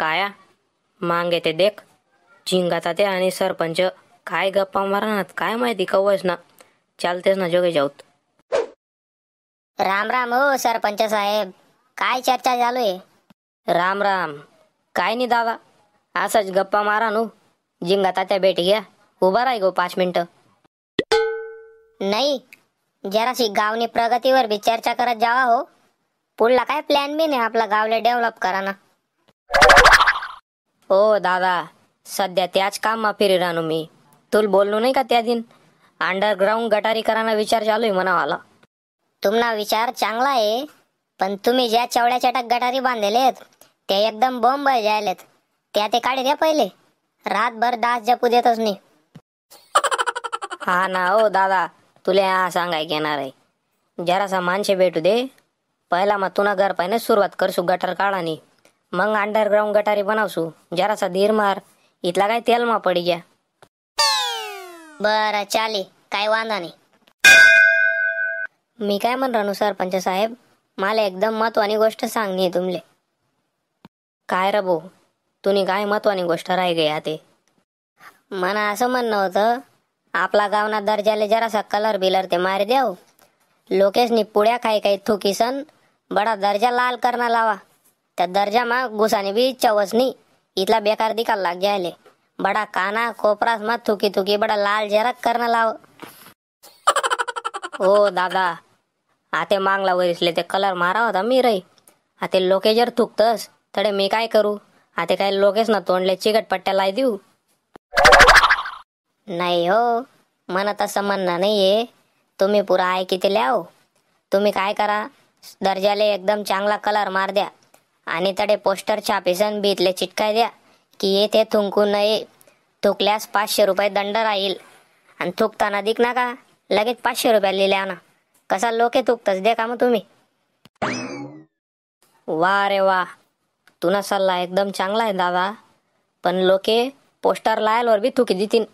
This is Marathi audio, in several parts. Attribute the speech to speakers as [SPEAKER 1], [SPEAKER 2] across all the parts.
[SPEAKER 1] काया मांगे ते देख झिंगा ते आणि सरपंच काय गप्पा मारणार काय माहिती कवच ना चालतेच ना जोगे जाऊत राम राम हो सरपंच साहेब काय चर्चा चालू आहे राम राम काय नाही दादा असंच गप्पा मारा नू तात्या भेट घ्या उभा राही गो पाच मिनिट नाही जराशी गावनी प्रगतीवर बी चर्चा करत जावा हो पुढला काय प्लॅन बी नाही आपला गावले डेव्हलप करा ना ओ दादा सध्या त्याच काममा फिरी राहणू मी तुल बोललो नाही का त्या दिन अंडरग्राऊंड गटारी कराना विचार चालू आहे मला तुम्हाला विचार चांगला आहे पण तुम्ही ज्या चवड्या चटक गटारी बांधलेत ते एकदम बॉम्ब जायलेत त्या ते काढे द्या पहिले रातभर दास जपू देतच नाही हा ना ओ दादा तुला हा सांगाय घेणार आहे जरासा माणसे भेटू दे पहिला मग तुला घर पाहिजे सुरुवात करसू गटार काढानी मग गटारी बनवसू जरासा धीर मार मार काय तेल मा पडी ग्या बर चाले काय वांदा नाही मी काय म्हणतो सरपंच साहेब मला एकदम महत्वानी गोष्ट सांगणी तुमले काय रबो तुम्ही काय महत्वानी गोष्ट राही गया ते मला असं म्हणणं होतं आपला गावना दर्जाले जरासा कलर बिलर ते मारे द्याव लोकेशनी पुड्या काही काही थुकीसन बडा दर्जा लाल करना लावा त्या दर्जा मा गुसाने बी चवसनी इथला बेकार दिकाल लाग जायले बडा काना कोपरास मा थुकी थुकी बडा लाल झेरक करणं लाव हो दादा आते मांगला वरिसले ते कलर मारा होता मी रही आते लोके जर थुकतस तडे मी काय करू आता काय लोकेस ना तोंडले चिकट पट्ट्या लाई देऊ नाही हो मला तसं म्हणणं नाहीये तुम्ही पुरा आहे किती ल्याव तुम्ही काय करा दर्जाले एकदम चांगला कलर मार द्या आणि तडे पोस्टर छापिसन भीतले चिटकाय द्या की येथे थुंकू नये थुकल्यास पाचशे रुपये दंड राहील आणि थुकताना दिक ना का लगेच पाचशे रुपये लिहिल्या ना कसा लोके थुकतच दे का मग तुम्ही वा रे वा तुना सल्ला एकदम चांगला आहे दादा पण लोके पोस्टर लायलवर बी थुकी देतीन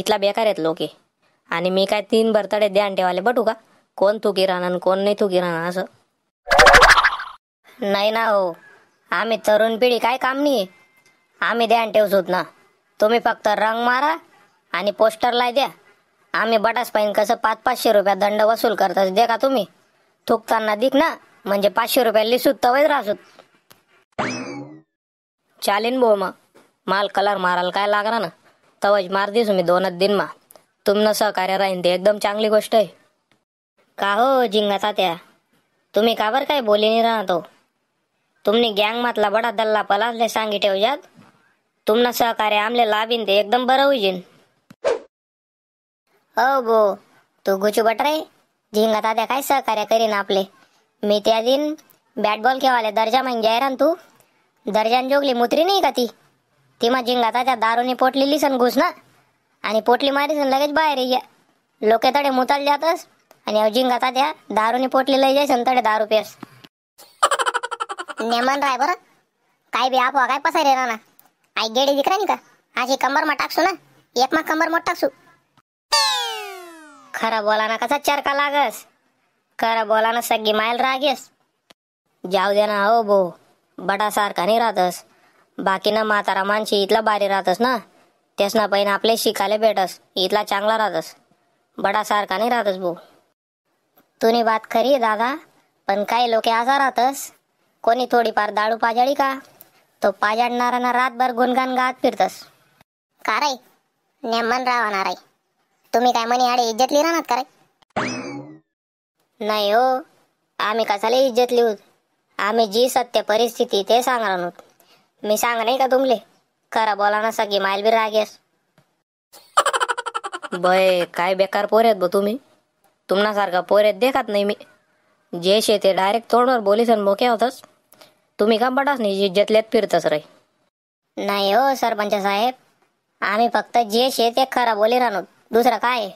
[SPEAKER 1] इथला बेकार आहेत लोके आणि मी काय तीन बरतडे ध्यान ठेवाले बटू का कोण थुकी राहणार कोण नाही थुकी राहणार असं नाही ना हो आम्ही तरुण पिढी काय काम नाही आम्ही ध्यान ठेवसूत ना तुम्ही फक्त रंग मारा आणि पोस्टरला द्या आम्ही बटास कसं पाच पाचशे रुपया दंड वसूल करतात दे का तुम्ही थुकताना दिख ना म्हणजे पाचशे रुपया लिसूत तवैत राहसूत चालीन भाऊ मग माल कलर मारायला काय लागणार ना तवज मार दिसू मी दोनच दिन मा तुमनं सहकार्य राहीन ते एकदम चांगली गोष्ट आहे का हो जिंगाचा त्या तुम्ही का बरं काय बोली नाही राहतो हो? तुम्ही गँग मातला बडा दल्ला पलासले सांगी ठेवजात तुमना सहकार्य आमले लाभीन ते एकदम बरं होईन हो गो तू गुचू बटरे झिंगा तात्या काय सहकार्य करीन आपले मी त्या दिन बॅट बॉल खेळाले दर्जा मग जायरान तू दर्जान जोगली मुत्री नाही का ती ती मग झिंगा तात्या दारूनी पोटलेली सण घुस ना आणि पोटली मारीसन लगेच बाहेर या लोके तडे मुताल जातस आणि झिंगा तात्या दारूनी पोटली लय जायसन तडे दारू पेस नेमन राय बरं काय बी आप काय पसारे राणा आई गेडी दिख नाही का अशी कंबर मा टाकसू ना एक मा कंबर मग टाकसू खरा बोला ना कसा चरका लागस खरा बोला ना सगळी मायल रागेस जाऊ दे ना हो बडा सारखा नाही राहतस बाकी ना म्हातारा मानशी इथला बारी राहतस ना तेच ना पहिन आपले शिकायला भेटस इथला चांगला राहतस बडासारखा नाही राहतस भाऊ तुनी बात खरी दादा पण काही लोक असा राहतस कोणी थोडीफार दाळू पाजाळी का तो ना रातभर गुणगान गात फिरतस का रे नेमन राहणार आहे तुम्ही काय म्हणे आडे इज्जतली राहणार का रे नाही हो आम्ही कशाला इज्जत होत आम्ही जी सत्य परिस्थिती ते सांगणार नव्हत मी सांग नाही का तुमले खरा बोला ना सगळी मायल बी रागेस बय काय बेकार आहेत ब तुम्ही पोर आहेत देखात नाही मी जे शे ते डायरेक्ट तोंडवर आणि मोक्या होतस तुम्ही का नाही जिज्जतल्यात फिरतस रे नाही हो सरपंच साहेब आम्ही फक्त जे शे ते खरा बोली राहणो दुसरं काय